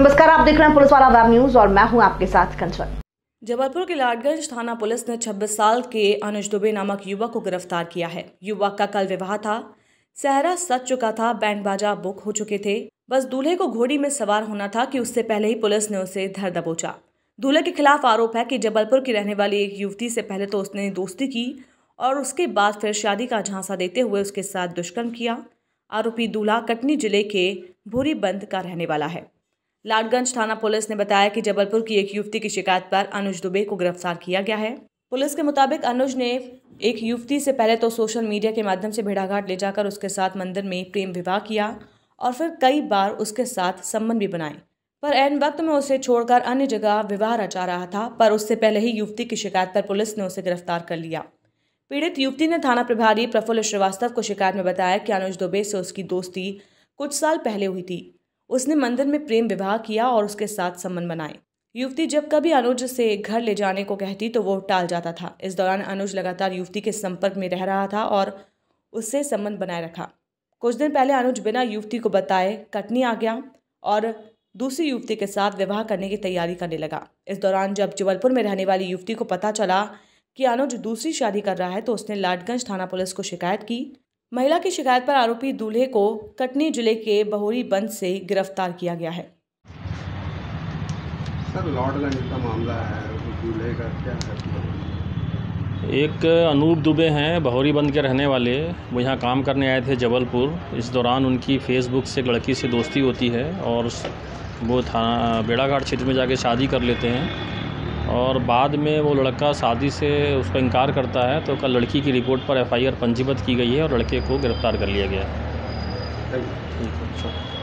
नमस्कार आप देख रहे हैं पुलिस वाला वेब न्यूज और मैं हूं आपके साथ कंचन जबलपुर के लाडगंज थाना पुलिस ने 26 साल के अनुज दुबे नामक युवक को गिरफ्तार किया है युवक का कल विवाह था सहरा सच चुका था बैंड बाजा बुक हो चुके थे बस दूल्हे को घोड़ी में सवार होना था कि उससे पहले ही पुलिस ने उसे धर दबोचा दूल्हे के खिलाफ आरोप है कि जबलपुर की रहने वाली एक युवती से पहले तो उसने दोस्ती की और उसके बाद फिर शादी का झांसा देते हुए उसके साथ दुष्कर्म किया आरोपी दूल्हा कटनी जिले के भूरीबंद का रहने वाला है लाटगंज थाना पुलिस ने बताया कि जबलपुर की एक युवती की शिकायत पर अनुज दुबे को गिरफ्तार किया गया है पुलिस के मुताबिक अनुज ने एक युवती से पहले तो सोशल मीडिया के माध्यम से भेड़ाघाट ले जाकर उसके साथ मंदिर में प्रेम विवाह किया और फिर कई बार उसके साथ संबंध भी बनाए पर एन वक्त में उसे छोड़कर अन्य जगह विवाह रचा रहा था पर उससे पहले ही युवती की शिकायत पर पुलिस ने उसे गिरफ्तार कर लिया पीड़ित युवती ने थाना प्रभारी प्रफुल्ल श्रीवास्तव को शिकायत में बताया कि अनुज दुबे से उसकी दोस्ती कुछ साल पहले हुई थी उसने मंदिर में प्रेम विवाह किया और उसके साथ संबंध बनाए युवती जब कभी अनुज से घर ले जाने को कहती तो वो टाल जाता था इस दौरान अनुज लगातार युवती के संपर्क में रह रहा था और उससे संबंध बनाए रखा कुछ दिन पहले अनुज बिना युवती को बताए कटनी आ गया और दूसरी युवती के साथ विवाह करने की तैयारी करने लगा इस दौरान जब जबलपुर में रहने वाली युवती को पता चला कि अनुज दूसरी शादी कर रहा है तो उसने लाडगंज थाना पुलिस को शिकायत की महिला की शिकायत पर आरोपी दूल्हे को कटनी जिले के बहोरी बंद से गिरफ्तार किया गया है सर लॉर्डगंज का मामला है दूल्हे का क्या है एक अनूप दुबे हैं बहोरी बंद के रहने वाले वो यहाँ काम करने आए थे जबलपुर इस दौरान उनकी फेसबुक से लड़की से दोस्ती होती है और वो थाना बेड़ाघाट क्षेत्र में जाके शादी कर लेते हैं और बाद में वो लड़का शादी से उसका इनकार करता है तो कल लड़की की रिपोर्ट पर एफआईआर पंजीबद्ध की गई है और लड़के को गिरफ़्तार कर लिया गया है अच्छा।